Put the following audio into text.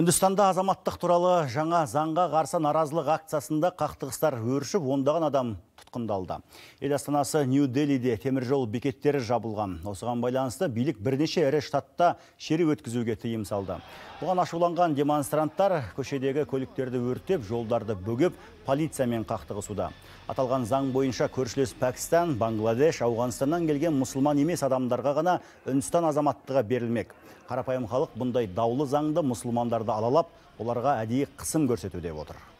Үндістанда азаматтық туралы жаңа заңға қарсы наразылық акциясында қақтығыстар өршіп, ондаған адам тұтқындалды ел астанасы нью делиде теміржол бекеттері жабылған осыған байланысты билік бірнеше ірі штатта шеру өткізуге тыйым салды бұған ашуланған демонстранттар көшедегі көліктерді өртеп жолдарды бөгеп полициямен қақтығысуда аталған заң бойынша көршілес пәкістан бангладеш ауғанстаннан келген мұсылман емес адамдарға ғана үндістан азаматтығы берілмек қарапайым халық бұндай даулы заңды мұсылмандарды алалап оларға әдейі қысым көрсету деп отыр